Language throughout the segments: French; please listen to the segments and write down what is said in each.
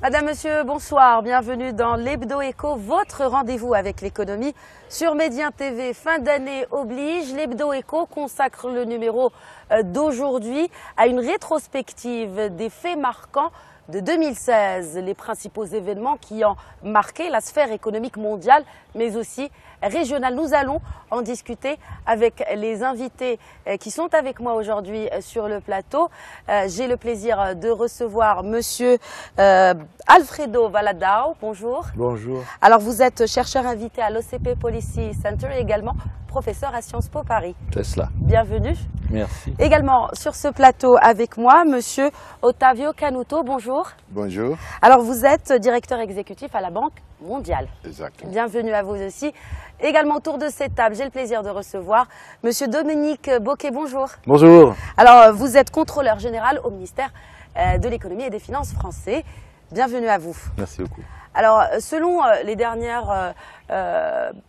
Madame, Monsieur, bonsoir. Bienvenue dans l'Hebdo Eco, votre rendez-vous avec l'économie sur Médien TV. Fin d'année oblige. L'Hebdo Éco consacre le numéro euh, d'aujourd'hui à une rétrospective des faits marquants de 2016, les principaux événements qui ont marqué la sphère économique mondiale, mais aussi régionale. Nous allons en discuter avec les invités euh, qui sont avec moi aujourd'hui euh, sur le plateau. Euh, j'ai le plaisir de recevoir monsieur Alfredo Valadao. Bonjour. Bonjour. Alors vous êtes chercheur invité à l'OCP Policy Center et également professeur à Sciences Po Paris. C'est cela. Bienvenue. Merci. Également sur ce plateau avec moi, monsieur Ottavio Canuto. Bonjour. Bonjour. Alors vous êtes directeur exécutif à la Banque mondiale. Exactement. Bienvenue à vous aussi. Également autour de cette table, j'ai le plaisir de recevoir Monsieur Dominique Boquet. Bonjour. Bonjour. Alors, euh, vous êtes contrôleur général au ministère euh, de l'économie et des finances français. Bienvenue à vous. Merci beaucoup. Alors, euh, selon les dernières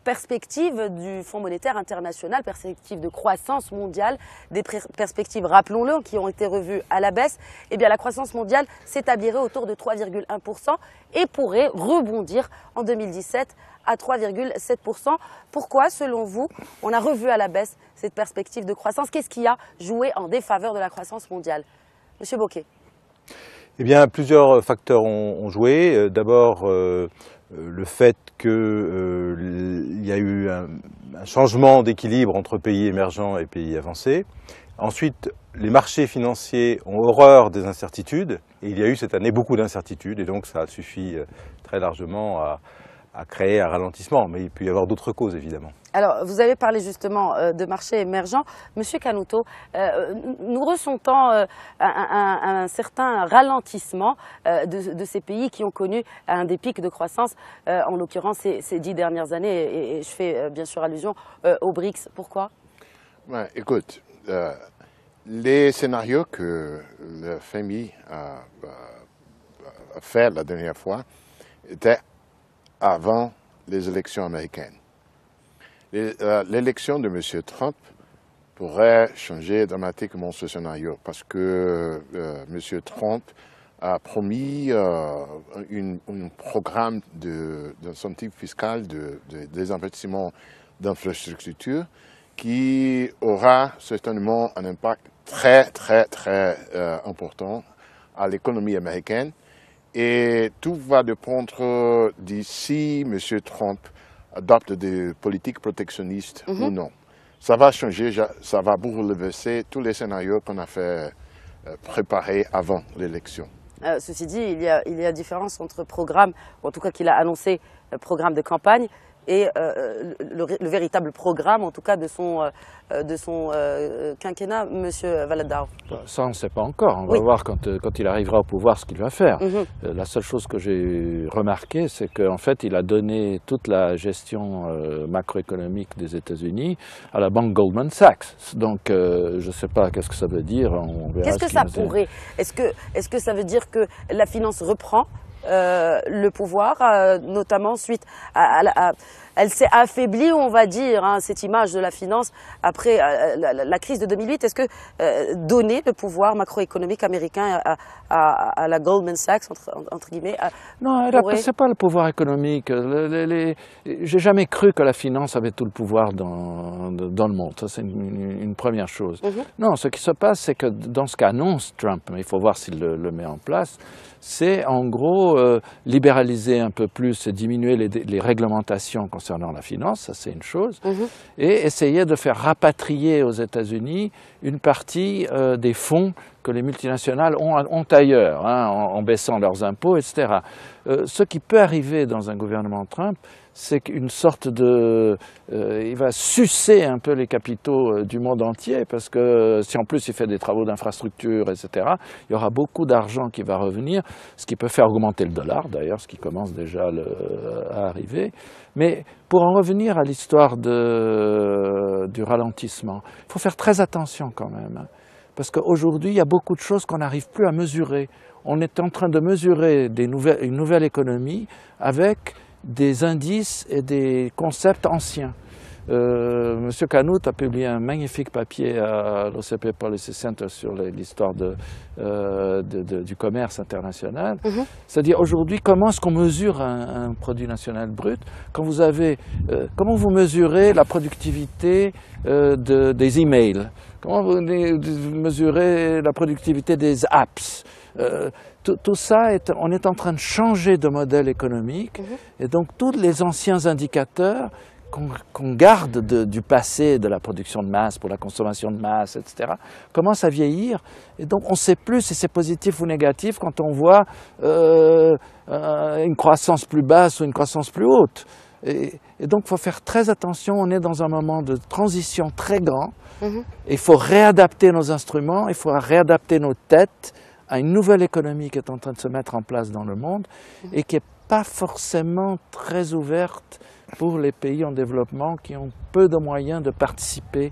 perspectives du Fonds monétaire international, perspectives de croissance mondiale, des perspectives, rappelons-le, qui ont été revues à la baisse, eh bien, la croissance mondiale s'établirait autour de 3,1% et pourrait rebondir en 2017 à 3,7%. Pourquoi, selon vous, on a revu à la baisse cette perspective de croissance Qu'est-ce qui a joué en défaveur de la croissance mondiale Monsieur Bocquet. Eh bien, plusieurs euh, facteurs ont, joué. Euh, d'abord, euh, le fait qu'il il y a eu un, changement d'équilibre entre pays émergents et pays avancés. Ensuite, les marchés financiers ont horreur des incertitudes, et il y a eu cette année beaucoup d'incertitudes, et donc ça a très largement à, à créer un ralentissement, mais il peut y avoir d'autres causes évidemment. Alors, vous avez parlé justement euh, de marchés émergents. Monsieur Canuto, euh, nous ressentons euh, un, certain ralentissement de, ces pays qui ont connu un des pics de croissance, en l'occurrence ces, dix dernières années, et, je fais bien sûr allusion aux BRICS. Pourquoi ben, Écoute, les scénarios que le FMI a, a fait la dernière fois étaient avant les élections américaines. Euh, l'élection de M. Trump pourrait changer dramatiquement ce scénario parce que euh, M. Trump a promis euh, un programme d'incentive fiscal de, de, des investissements d'infrastructure qui aura certainement un impact très, très, très important à l'économie américaine et tout va dépendre euh, d'ici si M. Trump adopte des politiques protectionnistes mhm. ou non. Ça va changer, ça va bouleverser tous les scénarios qu'on a fait euh, préparer avant l'élection. Euh, ceci dit, il y, a, il différence entre programme, en tout cas qu'il a annoncé, programme de campagne, et euh, le, véritable programme, en tout cas, de son, euh, euh, de son quinquennat, Monsieur Valadao Ça, on ne sait pas encore. On va voir quand, quand, il arrivera au pouvoir ce qu'il va faire. Mhm. La seule chose que j'ai remarquée, c'est qu'en fait, il a donné toute la gestion macroéconomique des États-Unis à la banque Goldman Sachs. Donc, je ne sais pas qu'est-ce que ça veut dire. Qu'est-ce que ça pourrait Est-ce que, est -ce que ça veut dire que la finance reprend euh, le pouvoir, euh, notamment suite à, la elle s'est affaiblie, on va dire, hein, cette image de la finance après euh, la, crise de 2008. Est-ce que euh, donner le pouvoir macroéconomique américain à, la Goldman Sachs, entre, guillemets Non, elle pas le pouvoir économique. Les, J'ai jamais cru que la finance avait tout le pouvoir dans, le monde. Ça, c'est une, première chose. Mhm. Non, ce qui se passe, c'est que dans ce qu'annonce Trump, mais il faut voir s'il le, met en place, c'est en gros euh, libéraliser un peu plus diminuer les, réglementations concernant la finance, ça c'est une chose, mhm. et essayer de faire rapatrier aux États-Unis une partie euh, des fonds que les multinationales ont, ailleurs, hein, en, baissant leurs impôts, etc. Euh, ce qui peut arriver dans un gouvernement Trump, c'est qu'une sorte de... Euh, il va sucer un peu les capitaux euh, du monde entier, parce que si en plus il fait des travaux d'infrastructure, etc., il y aura beaucoup d'argent qui va revenir, ce qui peut faire augmenter le dollar, d'ailleurs, ce qui commence déjà à arriver. Mais pour en revenir à l'histoire du ralentissement, il faut faire très attention quand même. Hein. Parce qu'aujourd'hui, il y a beaucoup de choses qu'on n'arrive plus à mesurer. On est en train de mesurer une nouvelle économie avec des indices et des concepts anciens. Euh, Monsieur Canout a publié un magnifique papier à l'OCP Policy Center sur l'histoire euh, du commerce international. Mhm. C'est-à-dire aujourd'hui, comment est-ce qu'on mesure un, produit national brut Quand vous avez, euh, comment vous mesurez la productivité de, des emails Comment vous mesurez la productivité des apps euh, tout, ça, on est en train de changer de modèle économique. Mhm. Et donc, tous les anciens indicateurs qu'on garde du passé, de la production de masse, pour la consommation de masse, etc., commencent à vieillir. Et donc, on ne sait plus si c'est positif ou négatif quand on voit euh, euh, une croissance plus basse ou une croissance plus haute. Et, donc, il faut faire très attention. On est dans un moment de transition très grand. Mhm. Il faut réadapter nos instruments, il faut réadapter nos têtes à une nouvelle économie qui est en train de se mettre en place dans le monde mhm. et qui n'est pas forcément très ouverte pour les pays en développement qui ont peu de moyens de participer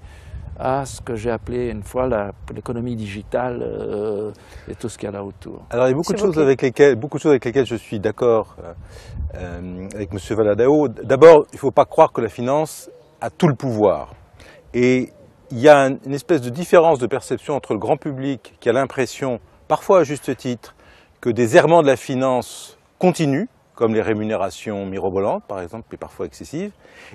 à ce que j'ai appelé une fois l'économie digitale euh, et tout ce qu'il y a là autour. Alors il y a beaucoup, de choses, avec lesquelles, beaucoup de choses avec lesquelles je suis d'accord euh, euh, avec M. Valadao. D'abord, il ne faut pas croire que la finance a tout le pouvoir. Et il y a une espèce de différence de perception entre le grand public qui a l'impression, parfois à juste titre, que des errements de la finance continuent, comme les rémunérations mirobolantes par exemple, et parfois excessives,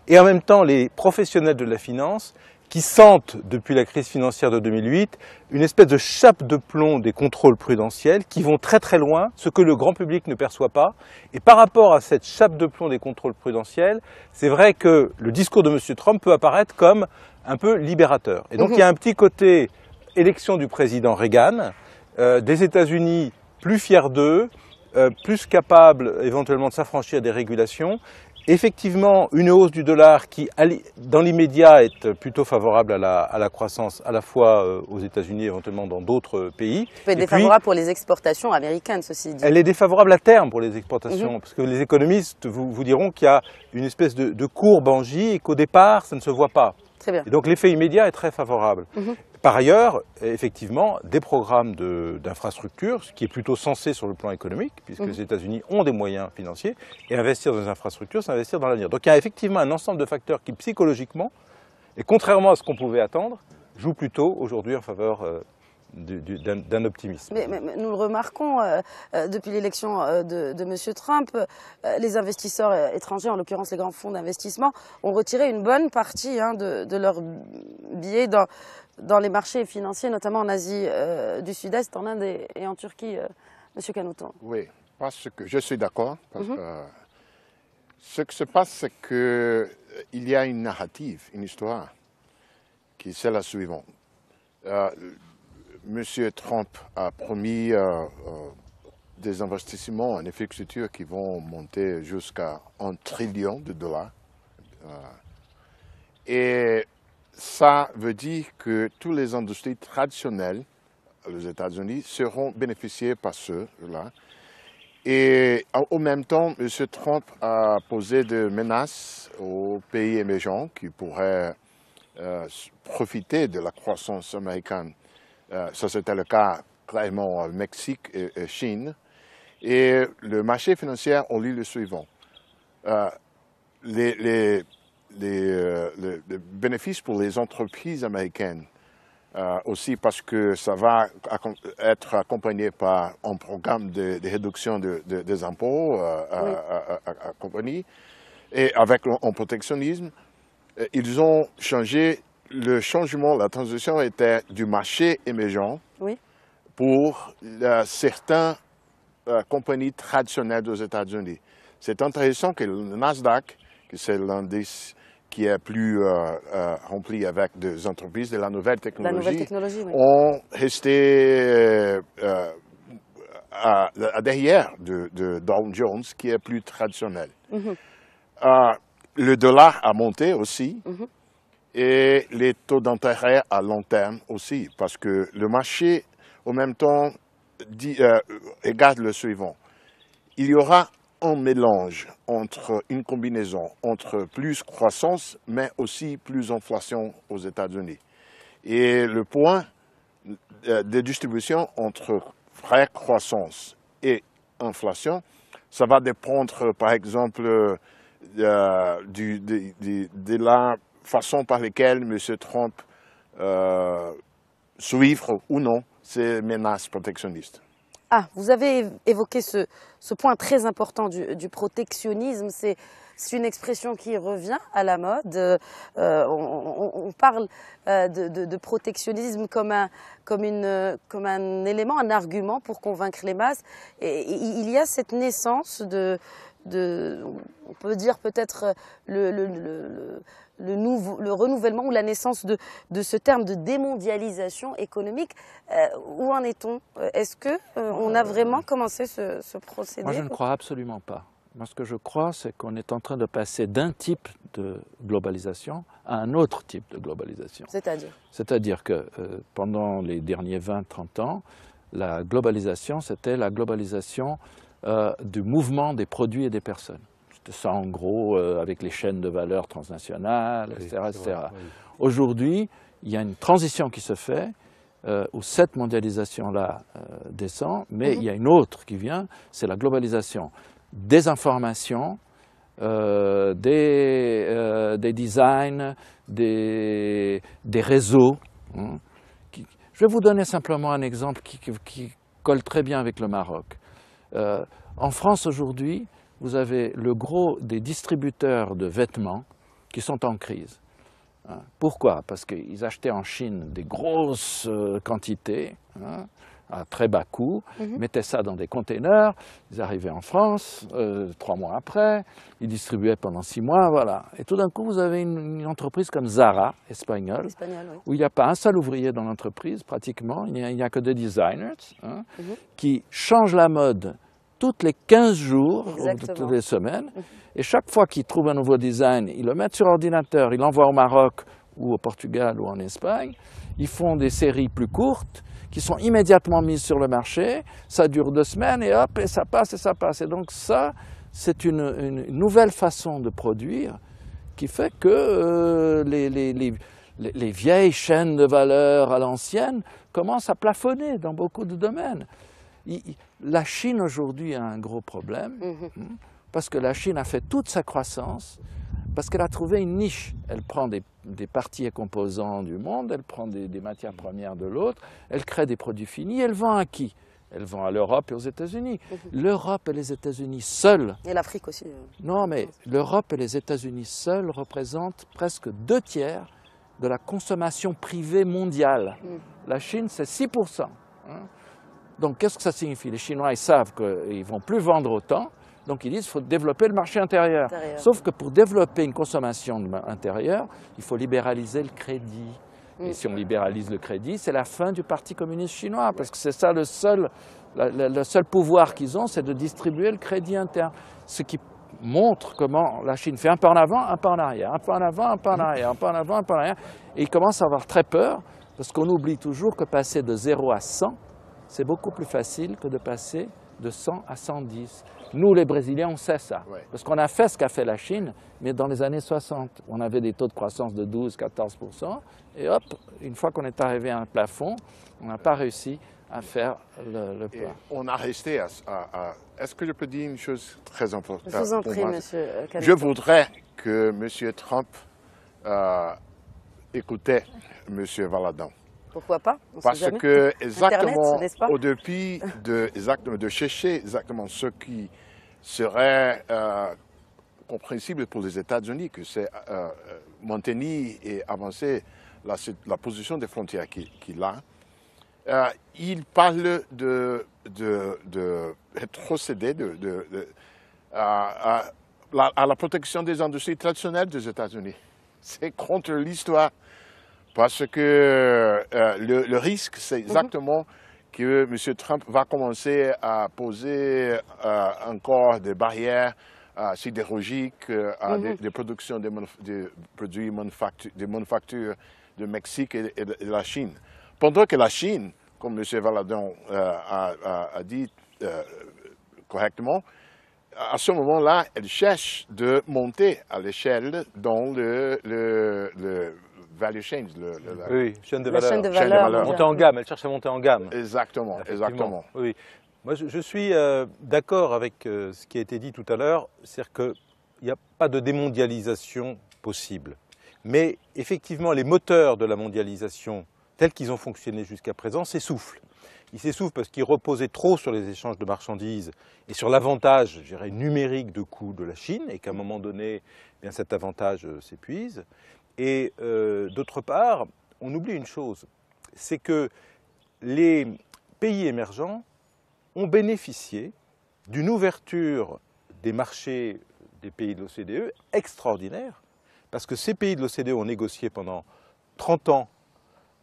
et en même temps les professionnels de la finance qui sentent, depuis la crise financière de 2008, une espèce de chape de plomb des contrôles prudentiels qui vont très très loin, ce que le grand public ne perçoit pas. Et par rapport à cette chape de plomb des contrôles prudentiels, c'est vrai que le discours de M. Trump peut apparaître comme un peu libérateur. Et donc il y a un petit côté élection du président Reagan, euh, des États-Unis plus fiers d'eux, euh, plus capables éventuellement de s'affranchir des régulations, effectivement une hausse du dollar qui, dans l'immédiat, est plutôt favorable à la, croissance à la fois euh, aux États-Unis et éventuellement dans d'autres euh, pays. Elle est défavorable pour les exportations américaines, ceci dit. Elle est défavorable à terme pour les exportations, mhm. parce que les économistes vous, vous diront qu'il y a une espèce de, courbe en J et qu'au départ, ça ne se voit pas. Très bien. Et donc l'effet immédiat est très favorable. Mhm. Par ailleurs, effectivement, des programmes d'infrastructures, ce qui est plutôt sensé sur le plan économique, puisque mm. les États-Unis ont des moyens financiers, et investir dans les infrastructures, c'est investir dans l'avenir. Donc il y a effectivement un ensemble de facteurs qui, psychologiquement, et contrairement à ce qu'on pouvait attendre, jouent plutôt aujourd'hui en faveur euh, d'un optimisme. Mais, nous le remarquons euh, euh, depuis l'élection de, de, M. Trump, les investisseurs étrangers, en l'occurrence les grands fonds d'investissement, ont retiré une bonne partie hein, de, de leurs billets dans, dans les marchés financiers, notamment en Asie euh, du Sud-Est, en Inde et, en Turquie, euh, Monsieur Canouton Oui, parce que je suis d'accord. Mhm. que euh, ce qui se passe, c'est qu'il y a une narrative, une histoire, qui est la suivante. Euh, Monsieur Trump a promis des investissements en infrastructure qui vont monter jusqu'à un trillion de dollars. et ça veut dire que toutes les industries traditionnelles aux États-Unis seront bénéficiées par ceux-là. Et en même temps, M. Trump a posé des menaces aux pays émergents qui pourraient euh, profiter de la croissance américaine. Euh, ça, c'était le cas clairement au Mexique et, en Chine. Et le marché financier, on lit le suivant. Euh, les, les euh, les, bénéfices pour les entreprises américaines. Euh, aussi parce que ça va être accompagné par un programme de, réduction de, des impôts euh, à, compagnie et avec un protectionnisme. Ils ont changé, le changement, la transition était du marché émergent pour certaines compagnies traditionnelles aux États-Unis. C'est intéressant que le Nasdaq, qui c'est l'indice qui est plus euh, euh, rempli avec des entreprises de la nouvelle technologie, ont resté euh, à, derrière de, Dow Jones, qui est plus traditionnel. Mhm. le dollar a monté aussi. Mhm. Et les taux d'intérêt à long terme aussi, parce que le marché, en même temps, dit, regarde le suivant. Il y aura un mélange entre une combinaison entre plus croissance, mais aussi plus inflation aux États-Unis. Et le point euh, de distribution entre vraie croissance et inflation, ça va dépendre, par exemple, euh, de, la façon par laquelle M. Trump euh, suivre ou non ces menaces protectionnistes. Ah, vous avez évoqué ce, point très important du, protectionnisme. C'est une expression qui revient à la mode. Euh, on, parle euh, de, protectionnisme comme un, comme, une, comme un élément, un argument pour convaincre les masses. Et, il y a cette naissance de, on peut dire peut-être le, renouvellement ou la naissance de, ce terme de démondialisation économique. Euh, où en est-on euh, Est-ce que euh, on a vraiment commencé ce, procédé Moi, je ne crois absolument pas. Moi, ce que je crois, c'est qu'on est en train de passer d'un type de globalisation à un autre type de globalisation. C'est-à-dire C'est-à-dire que pendant les derniers 20-30 ans, la globalisation, c'était la globalisation euh, du mouvement des produits et des personnes. C'était ça en gros euh, avec les chaînes de valeur transnationales, etc. Aujourd'hui, il y a une transition qui se fait euh, où cette mondialisation-là descend, mais mhm. il y a une autre qui vient, c'est la globalisation des informations, des, des, designs, des, des réseaux. Hein, je vais vous donner simplement un exemple qui colle très bien avec le Maroc. Euh, en France aujourd'hui, vous avez le gros des distributeurs de vêtements qui sont en crise. Hein, pourquoi Parce qu'ils achetaient en Chine des grosses euh, quantités. Hein, à très bas coût, mhm. mettaient ça dans des containers, ils arrivaient en France, euh, trois mois après, ils distribuaient pendant six mois, voilà. Et tout d'un coup, vous avez une, entreprise comme Zara, espagnole, Espagnol, où il n'y a pas un seul ouvrier dans l'entreprise, pratiquement, il n'y a, que des designers, hein, mhm. qui changent la mode toutes les 15 jours, toutes les semaines. Mhm. Et chaque fois qu'ils trouvent un nouveau design, ils le mettent sur ordinateur, ils l'envoient au Maroc ou au Portugal ou en Espagne. Ils font des séries plus courtes qui sont immédiatement mises sur le marché. Ça dure deux semaines et hop, et ça passe et ça passe. Et donc ça, c'est une, nouvelle façon de produire qui fait que euh, les, les, vieilles chaînes de valeur à l'ancienne commencent à plafonner dans beaucoup de domaines. la Chine aujourd'hui a un gros problème mm-hmm. hein, parce que la Chine a fait toute sa croissance parce qu'elle a trouvé une niche. Elle prend des, parties et composants du monde, elle prend des, matières premières de l'autre, elle crée des produits finis, elle vend à qui Elle vend à l'Europe et aux États-Unis. Mhm. L'Europe et les États-Unis seuls. Et l'Afrique aussi. Euh. Non, mais l'Europe et les États-Unis seuls représentent presque deux tiers de la consommation privée mondiale. Mhm. La Chine, c'est 6%. Hein. Donc, qu'est-ce que ça signifie Les Chinois, ils savent qu'ils ne vont plus vendre autant. Donc ils disent qu'il faut développer le marché intérieur. Sauf que pour développer une consommation intérieure, il faut libéraliser le crédit. Et mm. si on libéralise le crédit, c'est la fin du Parti communiste chinois, parce que c'est ça le seul, le, seul pouvoir qu'ils ont, c'est de distribuer le crédit interne. Ce qui montre comment la Chine fait un pas en avant, un pas en arrière, un pas en avant, un pas en arrière, un pas en avant, un pas en arrière. Et ils commencent à avoir très peur, parce qu'on oublie toujours que passer de 0 à 100, c'est beaucoup plus facile que de passer de 100 à 110. Nous, les Brésiliens, on sait ça. Parce qu'on a fait ce qu'a fait la Chine, mais dans les années 60. On avait des taux de croissance de 12-14 et hop, une fois qu'on est arrivé à un plafond, on n'a pas réussi à faire le, le On a resté à... Est-ce que je peux dire une chose très importante Je euh, Je voudrais que M. Trump euh, écoutait monsieur Valadon. Pourquoi pas on Parce sait que exactement, ce pas au depuis de, exactement, de chercher exactement ce qui serait euh, compréhensible pour les États-Unis, que c'est euh, euh, maintenir et avancer la, la, position des frontières qu'il a. il parle de, de, de de, de, de à, à, la protection des industries traditionnelles des États-Unis. C'est contre l'histoire parce que euh, euh, le, risque, c'est mhm. exactement que M. Trump va commencer à poser euh, encore des barrières sidérurgiques à la mhm. production des, productions de, de produits de manufactures de Mexique et, de, la Chine. Pendant que la Chine, comme M. Valadon a, a, dit correctement, à ce moment-là, elle cherche de monter à l'échelle dans le, le, le la... chaîne de valeur. en gamme, elle cherche à monter en gamme. Exactement, je, suis euh, d'accord avec euh, ce qui a été dit tout à l'heure, c'est-à-dire qu'il n'y a pas de démondialisation possible. Mais effectivement, les moteurs de la mondialisation, tels qu'ils ont fonctionné jusqu'à présent, s'essoufflent. Ils s'essoufflent parce qu'ils reposaient trop sur les échanges de marchandises et sur l'avantage, numérique de coût de la Chine, et qu'à un moment donné, eh cet avantage euh, s'épuise. Et euh, d'autre part, on oublie une chose, c'est que les pays émergents ont bénéficié d'une ouverture des marchés des pays de l'OCDE extraordinaire, parce que ces pays de l'OCDE ont négocié pendant 30 ans,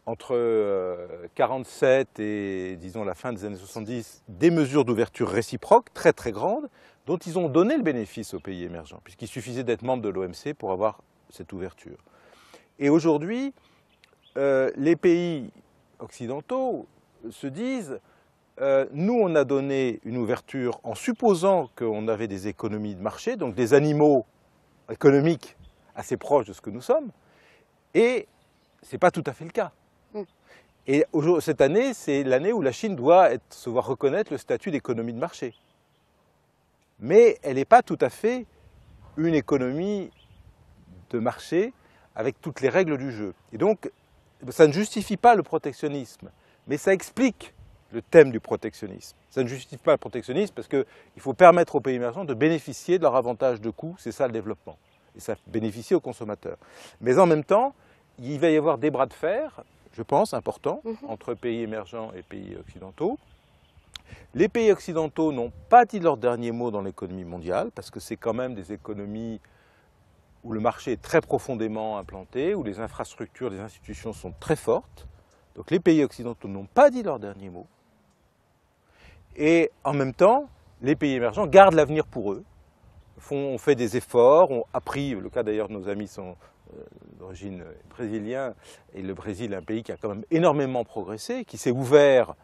entre 1947 euh, et disons la fin des années 70, des mesures d'ouverture réciproque très très grandes, dont ils ont donné le bénéfice aux pays émergents, puisqu'il suffisait d'être membre de l'OMC pour avoir cette ouverture. Et aujourd'hui, euh, les pays occidentaux se disent euh, nous, on a donné une ouverture en supposant qu'on avait des économies de marché, donc des animaux économiques assez proches de ce que nous sommes, et ce n'est pas tout à fait le cas. Mm. Et cette année, c'est l'année où la Chine doit se voir reconnaître le statut d'économie de marché. Mais elle n'est pas tout à fait une économie de marché avec toutes les règles du jeu. Et donc, ça ne justifie pas le protectionnisme, mais ça explique le thème du protectionnisme. Ça ne justifie pas le protectionnisme parce qu'il faut permettre aux pays émergents de bénéficier de leur avantage de coût, c'est ça le développement, et ça bénéficie aux consommateurs. Mais en même temps, il va y avoir des bras de fer, je pense, importants, mhm. entre pays émergents et pays occidentaux. Les pays occidentaux n'ont pas dit leur dernier mot dans l'économie mondiale, parce que c'est quand même des économies où le marché est très profondément implanté, où les infrastructures les institutions sont très fortes. Donc les pays occidentaux n'ont pas dit leur dernier mot. Et en même temps, les pays émergents gardent l'avenir pour eux, font, on fait des efforts, ont appris, le cas d'ailleurs de nos amis sont euh, d'origine euh, brésilien, et le Brésil est un pays qui a quand même énormément progressé, qui s'est ouvert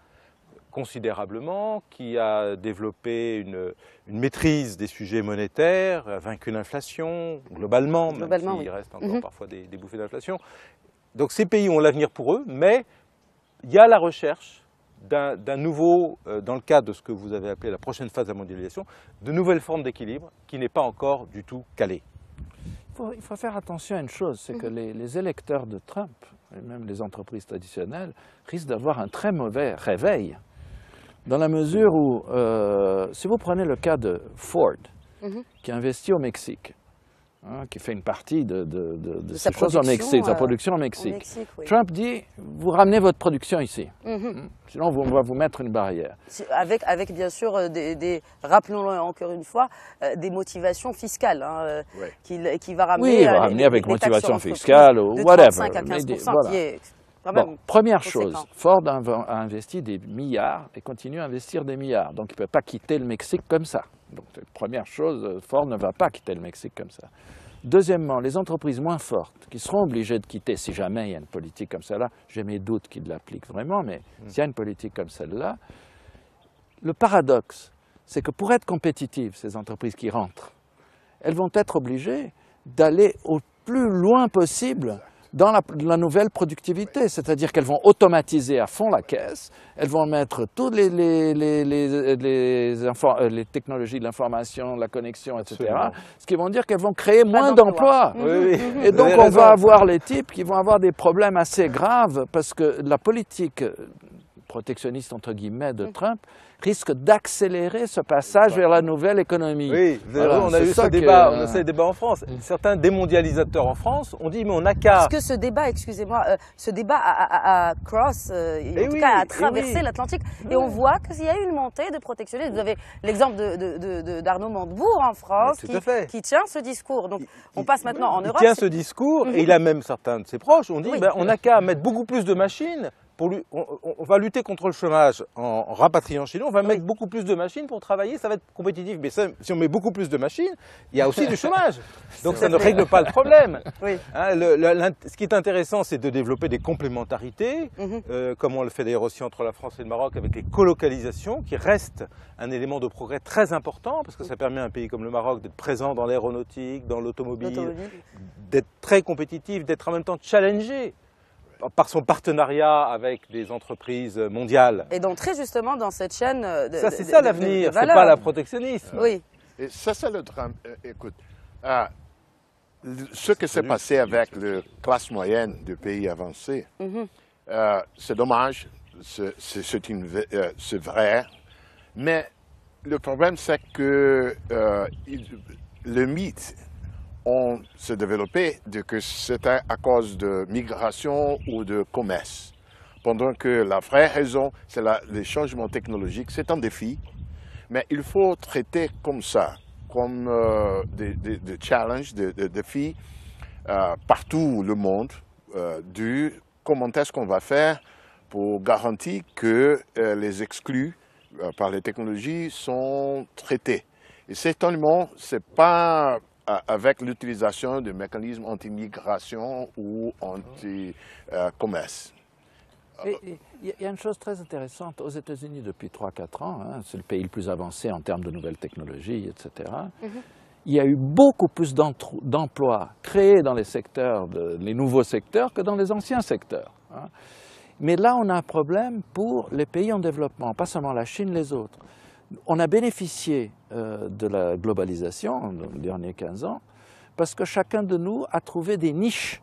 considérablement, qui a développé une, maîtrise des sujets monétaires, a vaincu l'inflation, globalement, même s'il reste encore mhm. parfois des, bouffées d'inflation. Donc ces pays ont l'avenir pour eux, mais il y a la recherche d'un nouveau, euh, dans le cadre de ce que vous avez appelé la prochaine phase de la mondialisation, de nouvelles formes d'équilibre qui n'est pas encore du tout calée. Il faut, faire attention à une chose, c'est que mhm. les, les électeurs de Trump et même les entreprises traditionnelles risquent d'avoir un très mauvais réveil dans la mesure où, euh, si vous prenez le cas de Ford, mhm. qui investit au Mexique, hein, qui fait une partie de, sa production euh, au Mexique, Trump dit, vous ramenez votre production ici, mhm. hein, sinon on va vous mettre une barrière. Avec, avec bien sûr, euh, des, rappelons-le encore une fois, des motivations fiscales hein, oui. qu'il va ramener. Oui, il va ramener avec motivation fiscale ou whatever. à 15 qui est Bon, première chose, Ford a investi des milliards et continue à investir des milliards. Donc il ne peut pas quitter le Mexique comme ça. Donc première chose, Ford ne va pas quitter le Mexique comme ça. Deuxièmement, les entreprises moins fortes, qui seront obligées de quitter si jamais il y a une politique comme celle-là, j'ai mes doutes qu'ils l'appliquent vraiment, mais hmm. s'il y a une politique comme celle-là, le paradoxe, c'est que pour être compétitives, ces entreprises qui rentrent, elles vont être obligées d'aller au plus loin possible dans la, nouvelle productivité, c'est-à-dire qu'elles vont automatiser à fond la caisse, elles vont mettre toutes les, les, les, euh, technologies de l'information, la connexion, etc. Ce qui vont dire qu'elles vont créer moins d'emplois. Et donc on va avoir les types qui vont avoir des problèmes assez graves parce que la politique protectionniste entre guillemets de mm. Trump risque d'accélérer ce passage vers la nouvelle économie. Oui, on a eu ce débat, euh, débat en France. Certains démondialisateurs en France ont dit mais on a qu'à. Parce que ce débat, excusez-moi, euh, ce débat a, cross, a traversé l'Atlantique et, on voit qu'il y a eu une montée de protectionnisme. Vous avez l'exemple d'Arnaud Montebourg en France qui, tient ce discours. Donc on passe maintenant en Europe. Il tient ce discours et il a même certains de ses proches. On dit bah, on a qu'à mettre beaucoup plus de machines on, va lutter contre le chômage en, rapatriant chez nous, on va mettre beaucoup plus de machines pour travailler, ça va être compétitif. Mais si on met beaucoup plus de machines, il y a aussi du chômage. Donc ça ne règle pas le problème. Hein, ce qui est intéressant, c'est de développer des complémentarités, mhm. euh, comme on le fait d'ailleurs aussi entre la France et le Maroc, avec les colocalisations, qui restent un élément de progrès très important, parce que ça permet à un pays comme le Maroc d'être présent dans l'aéronautique, dans l'automobile, d'être très compétitif, d'être en même temps challengé par son partenariat avec des entreprises mondiales. Et donc très justement dans cette chaîne euh, de Ça, c'est ça l'avenir, c'est pas la protectionnisme. Oui. Et ça, c'est le drame. Euh, écoute, ah, ce qui s'est passé avec la classe moyenne du pays avancé, mm-hmm. euh, c'est dommage, c'est vrai, mais le problème, c'est que le mythe se développer développé, de que c'était à cause de migration ou de commerce. Pendant que la vraie raison, c'est les changements technologiques, c'est un défi, mais il faut traiter comme ça, comme euh, des, challenges, des, défis euh, partout le monde, euh, du comment est-ce qu'on va faire pour garantir que les exclus par les technologies sont traités. Et certainement, ce n'est pas avec l'utilisation de mécanismes anti-migration ou anti-commerce. Il y a une chose très intéressante. Aux États-Unis, depuis 3-4 ans, hein, c'est le pays le plus avancé en termes de nouvelles technologies, etc. Mhm. Il y a eu beaucoup plus d'emplois créés dans les nouveaux secteurs, que dans les anciens secteurs. Hein. Mais là, on a un problème pour les pays en développement, pas seulement la Chine, les autres. On a bénéficié euh, de la globalisation dans les derniers 15 ans parce que chacun de nous a trouvé des niches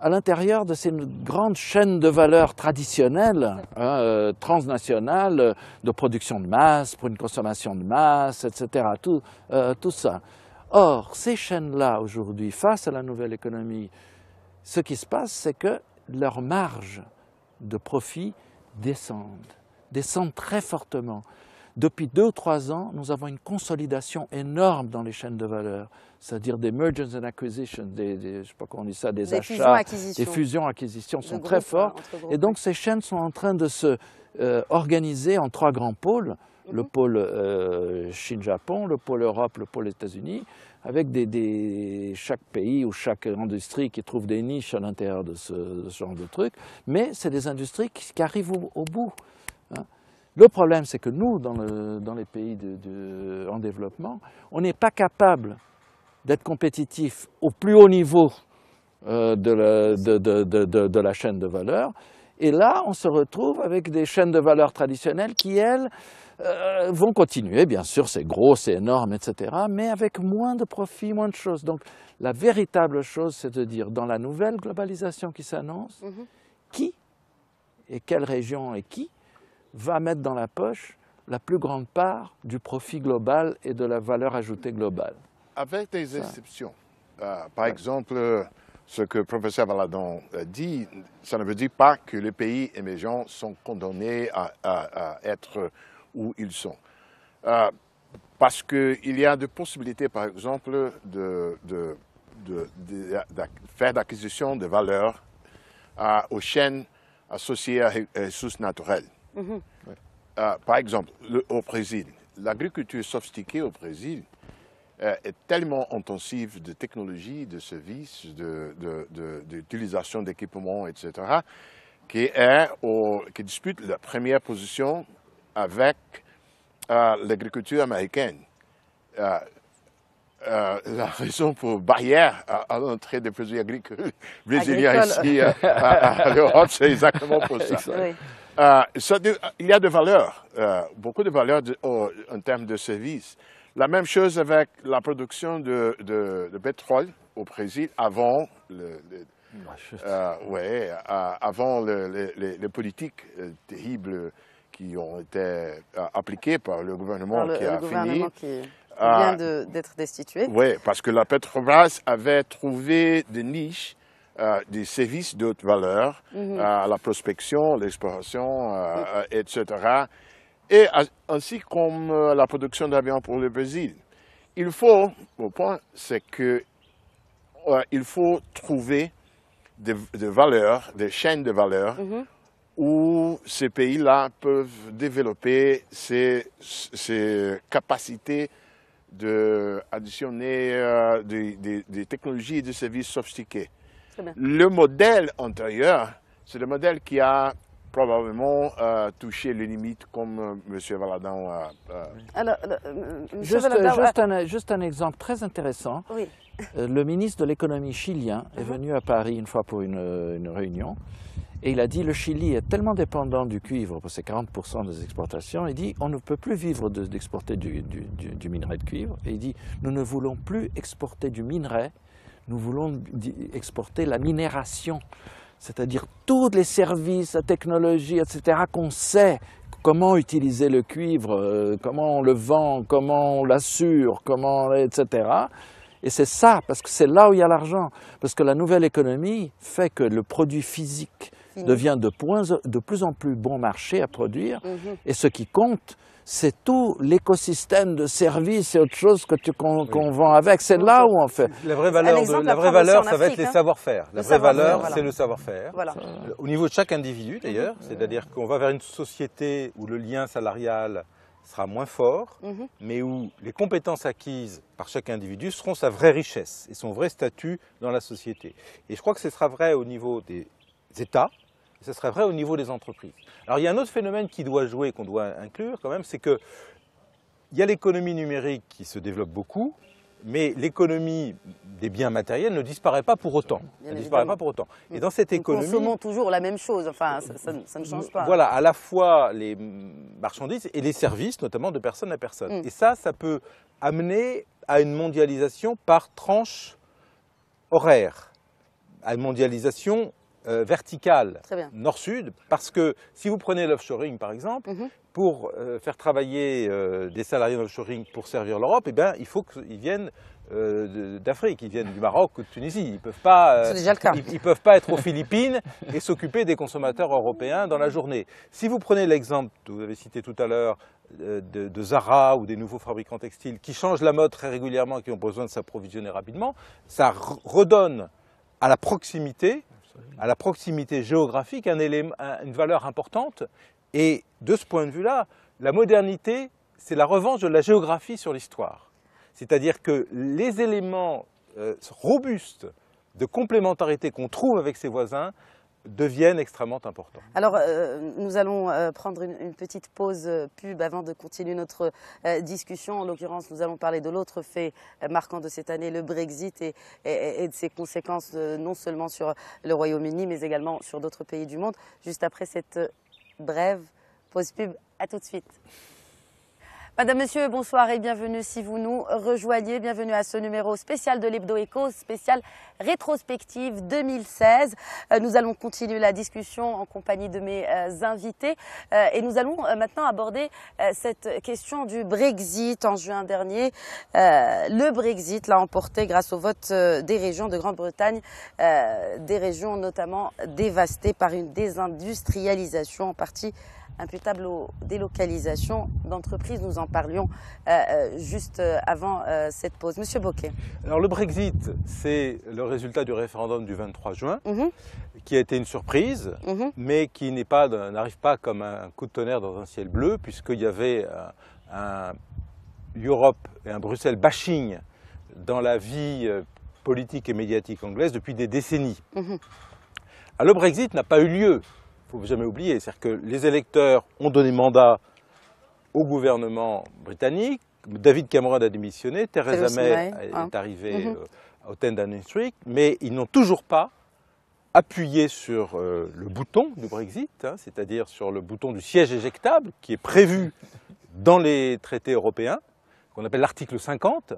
à l'intérieur de ces grandes chaînes de valeurs traditionnelles, hein, euh, transnationales, euh, de production de masse, pour une consommation de masse, etc., tout ça. Or, ces chaînes-là, aujourd'hui, face à la nouvelle économie, ce qui se passe, c'est que leurs marges de profit descendent, descendent très fortement. Depuis deux ou trois ans, nous avons une consolidation énorme dans les chaînes de valeur, c'est-à-dire des mergers and acquisitions, des, sais pas comment on dit ça, des, achats, fusions, des fusions, acquisitions sont très euh, fortes. Et donc ces chaînes sont en train de se euh, organiser en trois grands pôles mhm. le pôle euh, Chine-Japon, le pôle Europe, le pôle États-Unis, avec chaque pays ou chaque industrie qui trouve des niches à l'intérieur de, ce, genre de truc, mais c'est des industries qui, arrivent au, bout. Hein. Le problème, c'est que nous, dans, les pays en développement, on n'est pas capable d'être compétitif au plus haut niveau euh, de, la, chaîne de valeur. Et là, on se retrouve avec des chaînes de valeur traditionnelles qui, elles, euh, vont continuer. Bien sûr, c'est gros, c'est énorme, etc. Mais avec moins de profit, moins de choses. Donc, la véritable chose, c'est de dire, dans la nouvelle globalisation qui s'annonce, mhm. qui et quelle région et qui va mettre dans la poche la plus grande part du profit global et de la valeur ajoutée globale. Avec des exceptions. Euh, par exemple, ce que le professeur Valadon euh, dit, ça ne veut dire pas que les pays et gens sont condamnés à, être où ils sont. Euh, parce qu'il y a des possibilités, par exemple, de, faire d'acquisition de valeurs aux chaînes associées à ressources naturelles. Mhm. Euh, par exemple, au Brésil, l'agriculture sophistiquée au Brésil euh, est tellement intensive de technologies, de services, d'utilisation de, d'équipements, etc., qui, est qui dispute la première position avec euh, l'agriculture américaine. la raison pour barrière à, l'entrée des produits agricoles brésiliens ici à, l'Europe, c'est exactement pour ça. Euh, ça, il y a de valeurs, euh, beaucoup de valeurs en termes de services. La même chose avec la production de, pétrole au Brésil avant le, euh, ouais, avant les politiques terribles qui ont été appliquées par le gouvernement qui a fini. Qui vient d'être destitué. Oui, parce que la Petrobras avait trouvé des niches euh, des services d'haute valeur, mhm. euh, à la prospection, l'exploration, etc. Euh, et ainsi comme la production d'avions pour le Brésil. Il faut, mon point, c'est que il faut trouver des, valeurs, des chaînes de valeurs mhm. où ces pays-là peuvent développer ces, ces capacités d'additionner de des, des, des, technologies et des services sophistiqués. Le modèle antérieur, c'est le modèle qui a probablement euh, touché les limites comme M. Valadon a... Alors, euh, juste, juste, un, exemple très intéressant. Oui. Euh, le ministre de l'économie chilien est uh-huh. venu à Paris une fois pour une, réunion et il a dit le Chili est tellement dépendant du cuivre pour ses 40% des exportations, il dit on ne peut plus vivre d'exporter du, du, minerai de cuivre. Et il dit nous ne voulons plus exporter du minerai nous voulons exporter la minération, c'est-à-dire tous les services, la technologie, etc., qu'on sait comment utiliser le cuivre, euh, comment on le vend, comment on l'assure, comment, etc. Et c'est ça, parce que c'est là où il y a l'argent. Parce que la nouvelle économie fait que le produit physique devient de plus en plus bon marché à produire. Mm-hmm. Et ce qui compte, c'est tout l'écosystème de services et autres choses que tu qu'on vend avec. C'est là où on fait. La vraie valeur, la vraie valeur ça va être les hein. savoir-faire. La vraie valeur, c'est le savoir-faire. Au niveau de chaque individu, d'ailleurs, euh, c'est-à-dire qu'on va vers une société où le lien salarial sera moins fort, mhm. mais où les compétences acquises par chaque individu seront sa vraie richesse et son vrai statut dans la société. Et je crois que ce sera vrai au niveau des États, ce serait vrai au niveau des entreprises. Alors il y a un autre phénomène qui doit jouer, qu'on doit inclure quand même, c'est que il y a l'économie numérique qui se développe beaucoup, mais l'économie des biens matériels ne disparaît pas pour autant. Elle ne disparaît pas pour autant. Et dans cette économie... Nous consommons toujours la même chose, enfin, ça, ne change pas. Voilà, à la fois les marchandises et les services, notamment de personne à personne. Mm. Et ça, ça peut amener à une mondialisation par tranche horaire, à une mondialisation euh, vertical verticale nord-sud, parce que si vous prenez l'offshoring par exemple, mhm. pour euh, faire travailler euh, des salariés en offshoring pour servir l'Europe, et eh bien, il faut qu'ils viennent d'Afrique, ils viennent du Maroc ou de Tunisie. Ils peuvent, pas, Ils, peuvent pas être aux Philippines et s'occuper des consommateurs européens dans la journée. Si vous prenez l'exemple que vous avez cité tout à l'heure de, de, Zara ou des nouveaux fabricants textiles qui changent la mode très régulièrement et qui ont besoin de s'approvisionner rapidement, ça redonne à la proximité à la proximité géographique une valeur importante. Et de ce point de vue-là, la modernité, c'est la revanche de la géographie sur l'histoire. C'est-à-dire que les éléments euh, robustes de complémentarité qu'on trouve avec ses voisins deviennent extrêmement importants. Alors, euh, nous allons euh, prendre une, petite pause euh, pub avant de continuer notre discussion. En l'occurrence, nous allons parler de l'autre fait marquant de cette année, le Brexit, et de ses conséquences non seulement sur le Royaume-Uni, mais également sur d'autres pays du monde, juste après cette brève pause pub. À tout de suite. Madame, Monsieur, bonsoir et bienvenue si vous nous rejoignez. Bienvenue à ce numéro spécial de l'Hebdo Echo, spécial rétrospective 2016. Euh, nous allons continuer la discussion en compagnie de mes euh, invités euh, et nous allons maintenant aborder cette question du Brexit en juin dernier. Le Brexit l'a emporté grâce au vote des régions de Grande-Bretagne, des régions notamment dévastées par une désindustrialisation en partie imputable aux délocalisations d'entreprises. Nous en parlions euh, euh, juste euh, avant cette pause. Monsieur Boquet. Alors le Brexit, c'est le résultat du référendum du 23 juin, mhm. qui a été une surprise, mhm. mais qui n'est pas, n'arrive pas comme un coup de tonnerre dans un ciel bleu, puisqu'il y avait un, Europe et un Bruxelles bashing dans la vie politique et médiatique anglaise depuis des décennies. Mhm. Alors, ah, le Brexit n'a pas eu lieu faut jamais oublier, c'est-à-dire que les électeurs ont donné mandat au gouvernement britannique, David Cameron a démissionné, Theresa May est hein. arrivée mhm. euh, au Tendon Street, mais ils n'ont toujours pas appuyé sur euh, le bouton du Brexit, hein, c'est-à-dire sur le bouton du siège éjectable qui est prévu dans les traités européens, qu'on appelle l'article 50,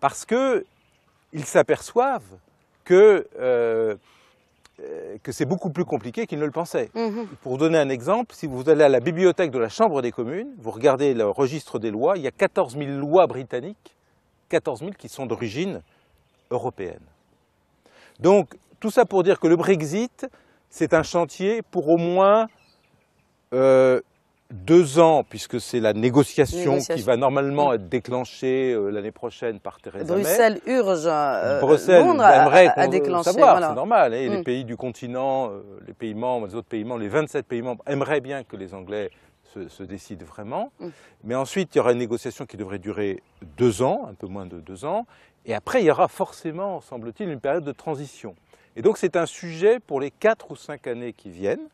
parce qu'ils s'aperçoivent que euh, euh, que c'est beaucoup plus compliqué qu'ils ne le pensaient. Mhm. Pour donner un exemple, si vous allez à la bibliothèque de la Chambre des communes, vous regardez le registre des lois, il y a 14 000 lois britanniques, 14 000 qui sont d'origine européenne. Donc, tout ça pour dire que le Brexit, c'est un chantier pour au moins euh, deux ans, puisque c'est la négociation, qui va normalement mm. être déclenchée euh, l'année prochaine par Theresa May. Bruxelles urge, euh, Bruxelles Londres aimerait à, à C'est normal. Hein. Les mm. pays du continent, euh, les pays membres, les autres pays membres, les 27 pays membres aimeraient bien que les Anglais se, décident vraiment. Mm. Mais ensuite, il y aura une négociation qui devrait durer deux ans, un peu moins de deux ans. Et après, il y aura forcément, semble-t-il, une période de transition. Et donc, c'est un sujet pour les quatre ou cinq années qui viennent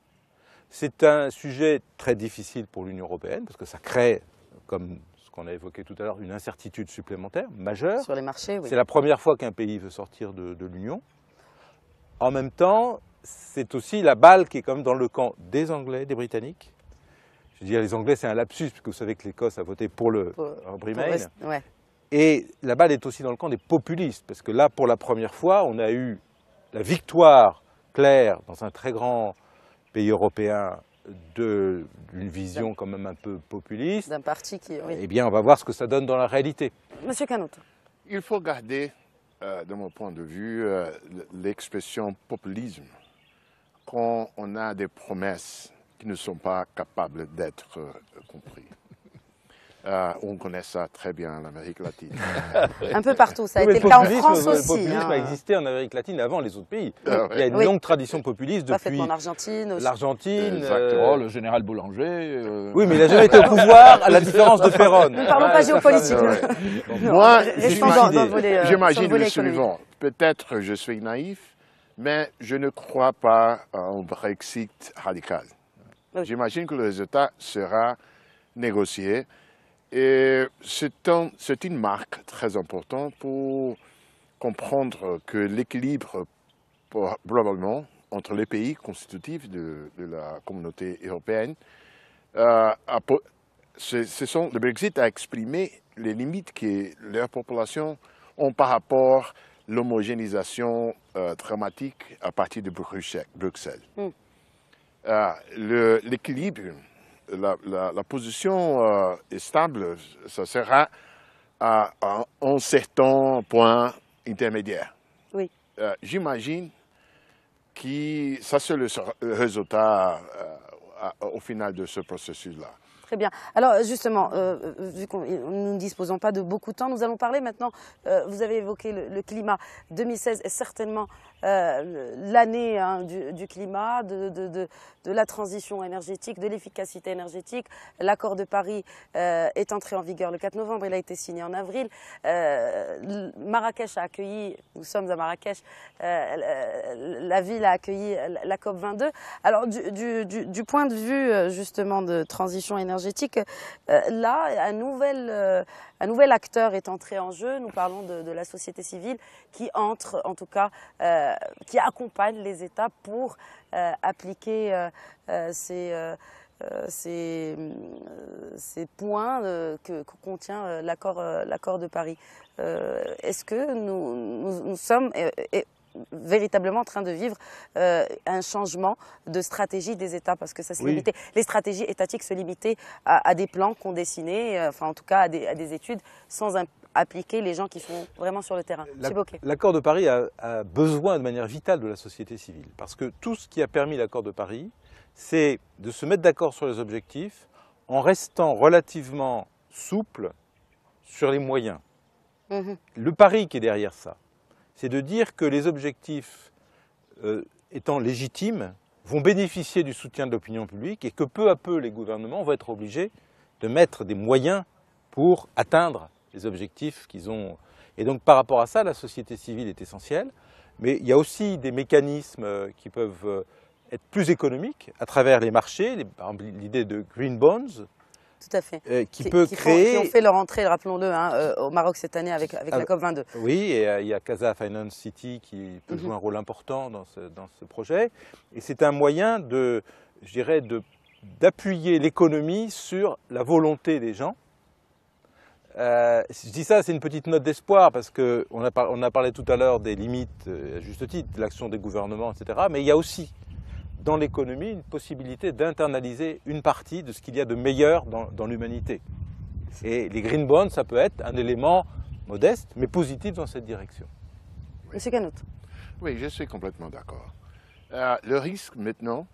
c'est un sujet très difficile pour l'Union européenne parce que ça crée, comme ce qu'on a évoqué tout à l'heure, une incertitude supplémentaire majeure. Sur les marchés, oui. C'est la première fois qu'un pays veut sortir de, l'Union. En même temps, c'est aussi la balle qui est quand dans le camp des Anglais, des Britanniques. Je dis dire, les Anglais, c'est un lapsus, puisque vous savez que l'Écosse a voté pour le Brexit. Et la balle est aussi dans le camp des populistes, parce que là, pour la première fois, on a eu la victoire claire dans un très grand pays européens d'une vision quand même un peu populiste. D'un parti qui. Eh bien, on va voir ce que ça donne dans la réalité. Monsieur Canot. Il faut garder, euh, de mon point de vue, euh, l'expression populisme quand on a des promesses qui ne sont pas capables d'être euh, comprises. Euh, on connaît ça très bien, l'Amérique latine. un peu partout, ça a été le, cas en France euh, aussi. Le populisme a hein. existé en Amérique latine avant les autres pays. Ah il y a une longue tradition populiste depuis... l'Argentine aussi. L'Argentine. Euh, le général Boulanger. Oui, mais il n'a jamais été au pouvoir, à la différence de Ferron. Ne parlons pas géopolitique. Ouais. Moi, j'imagine le suivant. Peut-être que je suis naïf, mais je ne crois pas au Brexit radical. J'imagine que le résultat sera négocié et c'est une marque très importante pour comprendre que l'équilibre probablement entre les pays constitutifs de, la communauté européenne, euh, ce, sont, le Brexit a exprimé les limites que leurs populations ont par rapport à l'homogénéisation euh, dramatique à partir de Bruxelles. Mm. Ah, l'équilibre la, position euh, est stable, ça sera à, un certain point intermédiaire. Oui. Euh, j'imagine que ça, c'est le résultat euh, au final de ce processus-là. Très bien. Alors justement, vu que nous ne disposons pas de beaucoup de temps, nous allons parler maintenant, vous avez évoqué le, le climat. 2016 est certainement euh, l'année hein, du, climat, de, la transition énergétique, de l'efficacité énergétique. L'accord de Paris euh, est entré en vigueur le 4 novembre, il a été signé en avril. Euh, Marrakech a accueilli, nous sommes à Marrakech, la ville a accueilli la COP 22. Alors du, du, point de vue justement de transition énergétique, là, un nouvel un nouvel acteur est entré en jeu, nous parlons de, la société civile qui entre, en tout cas, euh, qui accompagne les États pour euh, appliquer euh, ces... points que, contient l'accord de Paris. Est-ce que nous sommes véritablement en train de vivre euh, un changement de stratégie des États parce que ça s'est Les stratégies étatiques se limitaient à, des plans qu'on dessinait, euh, enfin en tout cas à des, études sans appliquer les gens qui sont vraiment sur le terrain. L'accord de Paris a, besoin de manière vitale de la société civile parce que tout ce qui a permis l'accord de Paris, c'est de se mettre d'accord sur les objectifs en restant relativement souple sur les moyens. Mm-hmm. Le pari qui est derrière ça, c'est de dire que les objectifs euh, étant légitimes vont bénéficier du soutien de l'opinion publique et que peu à peu les gouvernements vont être obligés de mettre des moyens pour atteindre les objectifs qu'ils ont. Et donc par rapport à ça, la société civile est essentielle, mais il y a aussi des mécanismes euh, qui peuvent euh, être plus économiques à travers les marchés, l'idée de green bonds, tout à fait. Euh, qui, peut créer. qui ont fait leur entrée, rappelons-le, hein, euh, au Maroc cette année avec, avec la COP22. Oui, et euh, il y a Casa Finance City qui peut mhm. jouer un rôle important dans ce, projet. Et c'est un moyen de, je dirais, d'appuyer l'économie sur la volonté des gens. je dis ça, c'est une petite note d'espoir parce qu'on a, on a parlé tout à l'heure des limites, à juste titre, de l'action des gouvernements, etc. Mais il y a aussi dans l'économie une possibilité d'internaliser une partie de ce qu'il y a de meilleur dans, l'humanité. Et les green bonds, ça peut être un élément modeste, mais positif dans cette direction. C'est Monsieur Canot. Oui, je suis complètement d'accord. Euh, le risque maintenant,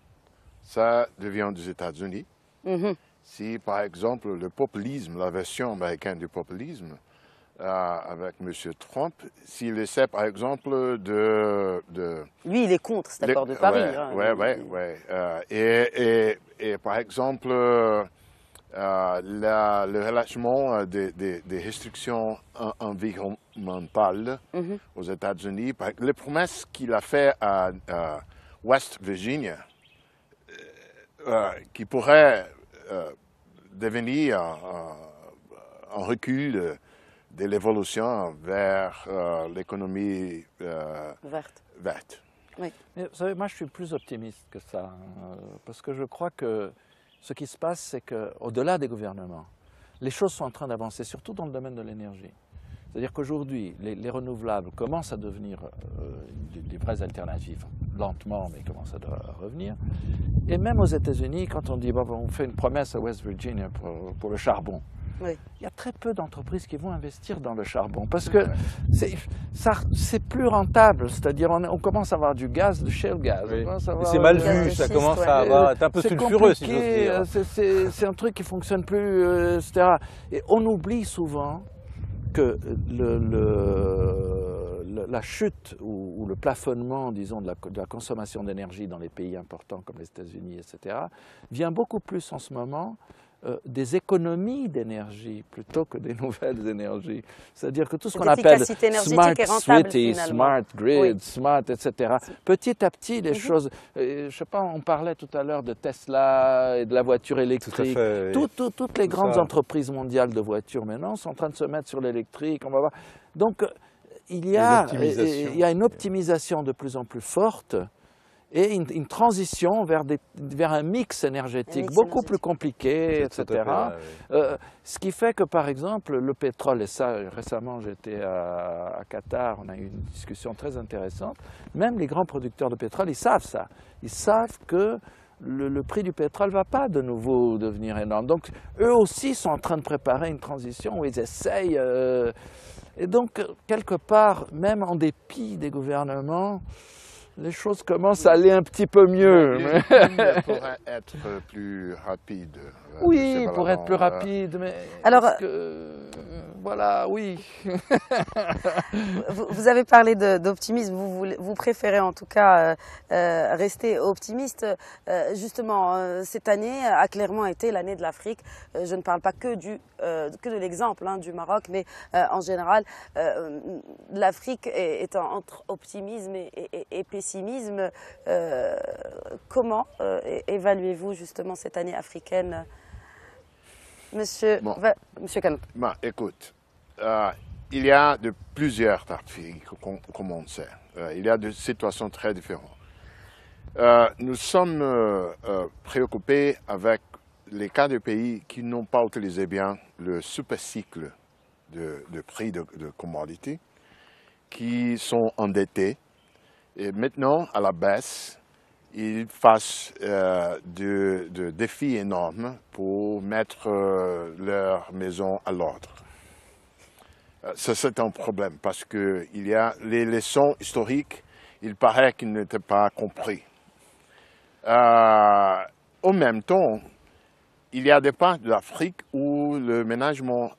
ça devient des États-Unis. Mhm. Si, par exemple, le populisme, la version américaine du populisme, avec M. Trump, s'il essaie, par exemple, de, de... Lui, il est contre cet accord de Paris. Oui, oui, oui. et, par exemple, euh, euh, le relâchement des, restrictions environnementales mhm. aux États-Unis, les promesses qu'il a faites à, West Virginia, euh, qui pourraient devenir un recul de l'évolution vers euh, l'économie euh, verte. verte. Oui. vous savez, moi, je suis plus optimiste que ça, hein, parce que je crois que ce qui se passe, c'est qu'au-delà des gouvernements, les choses sont en train d'avancer, surtout dans le domaine de l'énergie. C'est-à-dire qu'aujourd'hui, les, renouvelables commencent à devenir euh, des, des, vraies alternatives, lentement, mais commencent à, revenir. Et même aux États-Unis, quand on dit, bon, on fait une promesse à West Virginia pour, pour le charbon, il y a très peu d'entreprises qui vont investir dans le charbon parce que c'est plus rentable. C'est-à-dire, on, commence à avoir du gaz, du shale gas. C'est mal vu, ça commence à avoir. C'est un peu sulfureux, si euh, C'est un truc qui fonctionne plus, euh, etc. Et on oublie souvent que la chute ou, le plafonnement, disons, de la consommation d'énergie dans les pays importants comme les États-Unis, etc., vient beaucoup plus en ce moment euh, des économies d'énergie plutôt que des nouvelles énergies. C'est-à-dire que tout ce qu'on appelle smart city, smart grid, smart, etc. Petit à petit, les mhm. choses. Je euh, je sais pas, on parlait tout à l'heure de Tesla et de la voiture électrique. toutes les grandes entreprises mondiales de voitures maintenant sont en train de se mettre sur l'électrique. On va voir. Donc euh, il il y a une optimisation de plus en plus forte et une, transition vers, des, vers, un mix énergétique beaucoup plus compliqué, etc. Euh, ce qui fait que, par exemple, le pétrole, et ça, récemment, j'étais à, Qatar, on a eu une discussion très intéressante, même les grands producteurs de pétrole, ils savent ça. Ils savent que le, prix du pétrole ne va pas de nouveau devenir énorme. Donc, eux aussi sont en train de préparer une transition où ils essayent. Euh, et donc, quelque part, même en dépit des gouvernements, les choses commencent à aller un petit peu mieux. pour être plus rapide. Euh, oui, pour être plus euh, rapide. Mais Alors, que voilà, oui. vous, avez parlé d'optimisme, vous, préférez en tout cas euh, euh, rester optimiste. Euh, justement, cette année a clairement été l'année de l'Afrique. je ne parle pas que, du, que de l'exemple hein, du Maroc, mais en général, l'Afrique est, entre optimisme et pessimisme. comment évaluez-vous justement cette année africaine Monsieur, Monsieur bah, écoute, euh, il y a de plusieurs tartes comme, comme sait. Euh, il y a des situations très différentes. Euh, nous sommes préoccupés avec les cas de pays qui n'ont pas utilisé bien le super cycle de prix de, de commodité, qui sont endettés. Et maintenant, à la baisse, ils fassent euh, des de défis énormes pour mettre euh, leur maison à l'ordre. Euh, ça, c'est un problème parce que il y a les leçons historiques, il paraît qu'ils n'étaient pas compris. Euh, en même temps, il y a des parts de l'Afrique où le ménagement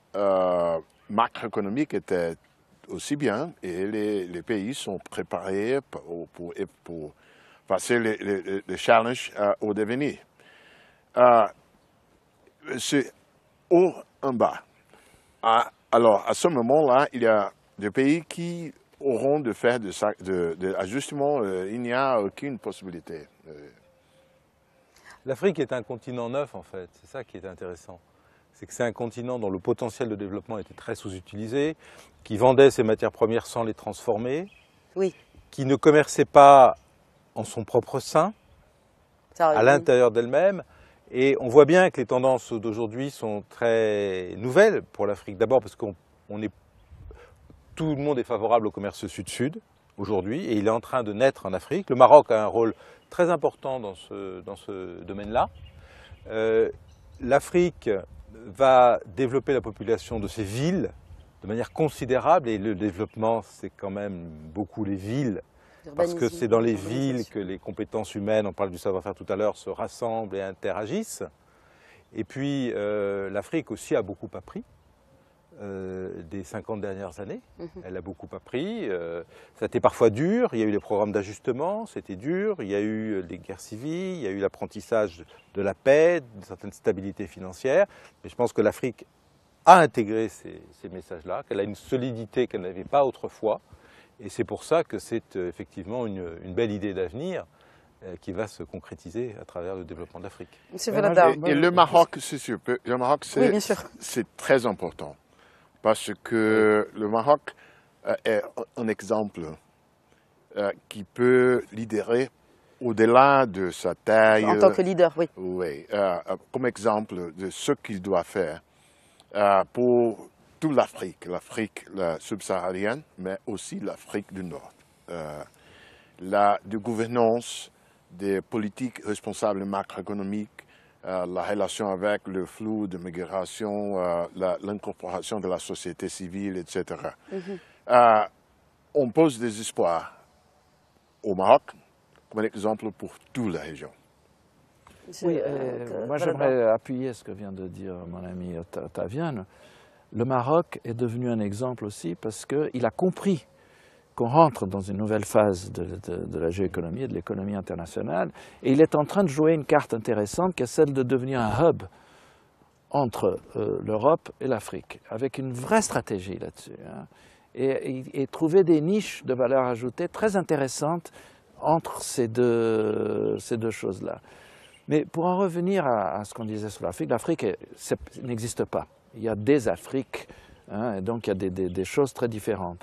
macroéconomique était aussi bien et les, pays sont préparés pour, pour passer les, challenges euh, au devenir. Euh, c'est haut en bas. alors, à ce moment-là, il y a des pays qui auront de faire des de, de ajustements. Euh, il n'y a aucune possibilité. L'Afrique est un continent neuf, en fait. C'est ça qui est intéressant c'est que c'est un continent dont le potentiel de développement était très sous-utilisé, qui vendait ses matières premières sans les transformer, qui ne commerçait pas son propre sein, à l'intérieur d'elle-même. Et on voit bien que les tendances d'aujourd'hui sont très nouvelles pour l'Afrique. D'abord parce qu'on est tout le monde est favorable au commerce sud-sud aujourd'hui et il est en train de naître en Afrique. Le Maroc a un rôle très important dans ce, dans ce domaine-là. Euh, L'Afrique va développer la population de ses villes de manière considérable et le développement, c'est quand même beaucoup les villes parce que c'est dans les villes que les compétences humaines, on parle du savoir-faire tout à l'heure, se rassemblent et interagissent. Et puis euh, l'Afrique aussi a beaucoup appris. Euh, des 50 dernières années. Mhm. Elle a beaucoup appris. Euh, ça a été parfois dur. Il y a eu les programmes d'ajustement, c'était dur. Il y a eu des guerres civiles, il y a eu l'apprentissage de la paix, de certaine stabilité financière. Mais je pense que l'Afrique a intégré ces messages-là, qu'elle a une solidité qu'elle n'avait pas autrefois. Et c'est pour ça que c'est euh, effectivement une, belle idée d'avenir euh, qui va se concrétiser à travers le développement de l'Afrique. Et, et, le Maroc, c'est sûr. le Maroc, c'est très important parce que le Maroc euh, est un exemple qui peut libérer au-delà de sa taille. En tant que leader, oui. Oui, comme exemple de ce qu'il doit faire pour toute l'Afrique, l'Afrique subsaharienne, mais aussi l'Afrique du Nord. Euh, la de gouvernance des politiques responsables macroéconomiques, euh, la relation avec le flou de migration, euh, l'incorporation de la société civile, etc. Mm-hmm. on pose des espoirs au Maroc comme un exemple pour toute la région. Oui, moi j'aimerais appuyer ce que vient de dire mon ami Taviane. Le Maroc est devenu un exemple aussi parce qu'il a compris qu'on rentre dans une nouvelle phase de, la géoéconomie et de l'économie internationale, et il est en train de jouer une carte intéressante qui est celle de devenir un hub entre euh, l'Europe et l'Afrique, avec une vraie stratégie là-dessus, hein. et, trouver des niches de valeur ajoutée très intéressantes entre ces deux, choses-là. Mais pour en revenir à ce qu'on disait sur l'Afrique, l'Afrique n'existe pas il y a des Afriques, hein, donc il y a des, choses très différentes.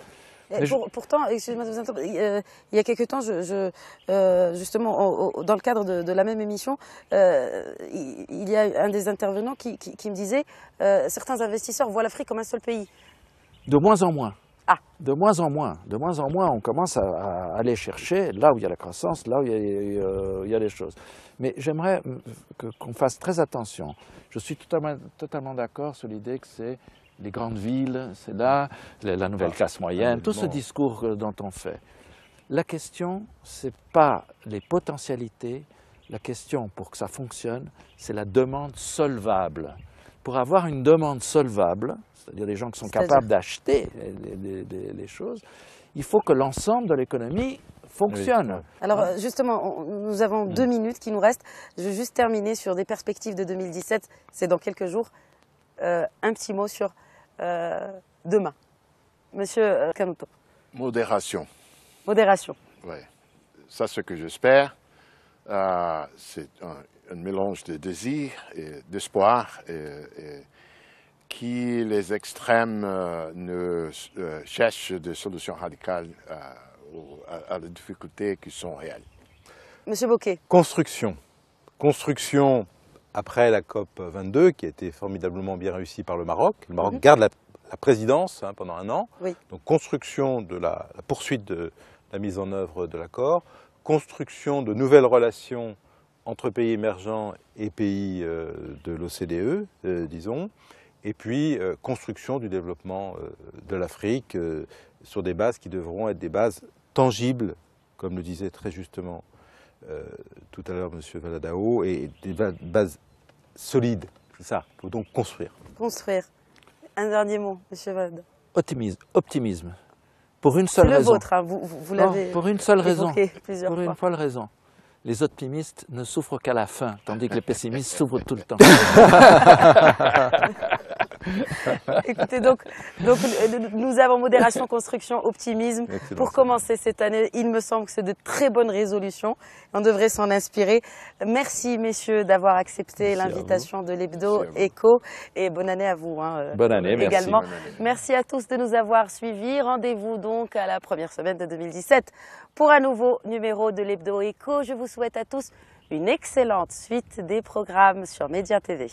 Pourtant, il y a quelques temps, euh, justement, dans le cadre de, la même émission, euh, il, y a un des intervenants qui me disait euh, certains investisseurs voient l'Afrique comme un seul pays. De moins en moins. Ah. De moins en moins, de moins en moins, on commence à, aller chercher là où il y a la croissance, là où il y a, euh, les choses. Mais j'aimerais qu'on fasse très attention. Je suis totalement, d'accord sur l'idée que c'est les grandes villes, c'est là, la, nouvelle ah. classe moyenne, tout ce discours euh, dont on fait. La question, ce n'est pas les potentialités, la question pour que ça fonctionne, c'est la demande solvable pour avoir une demande solvable, c'est-à-dire des gens qui sont capables d'acheter les, choses, il faut que l'ensemble de l'économie fonctionne. Alors euh, justement, nous avons mm. deux minutes qui nous restent. Je vais juste terminer sur des perspectives de 2017. C'est dans quelques jours. Euh, un petit mot sur euh, demain. Monsieur Canuto. Modération. Modération. Oui. Ça, c'est ce que j'espère, euh, c'est un mélange de désir et d'espoir qui les extrêmes euh, ne euh, cherchent des solutions radicales euh, à, des difficultés qui sont réelles. Monsieur Bocquet. Construction. Construction après la COP 22 qui a été formidablement bien réussie par le Maroc. Le Maroc mhm. garde la, présidence hein, pendant un an. Donc construction de la poursuite de la mise en œuvre de l'accord, construction de nouvelles relations entre pays émergents et pays euh, de l'OCDE, euh, disons, et puis euh, construction du développement de l'Afrique sur des bases qui devront être des bases tangibles, comme le disait très justement tout à l'heure M. Valadao, et des bases solides. C'est ça, il faut donc construire. Construire. Un dernier mot, M. Valadao. Optimisme. Pour une seule le raison. Vôtre, hein. vous, vous, l'avez. Pour une seule raison. pour fois. une seule raison les optimistes ne souffrent qu'à la fin, tandis que les pessimistes souffrent tout le temps. Écoutez, donc, donc nous avons modération, construction, optimisme. Pour commencer cette année, il me semble que c'est de très bonnes résolutions. On devrait s'en inspirer. Merci, messieurs, d'avoir accepté l'invitation de l'Hebdo Echo. Et bonne année à vous. Hein, euh, bonne année, également. Merci. à tous de nous avoir suivis. Rendez-vous donc à la première semaine de 2017 pour un nouveau numéro de l'Hebdo Echo. Je vous souhaite à tous une excellente suite des programmes sur Média TV.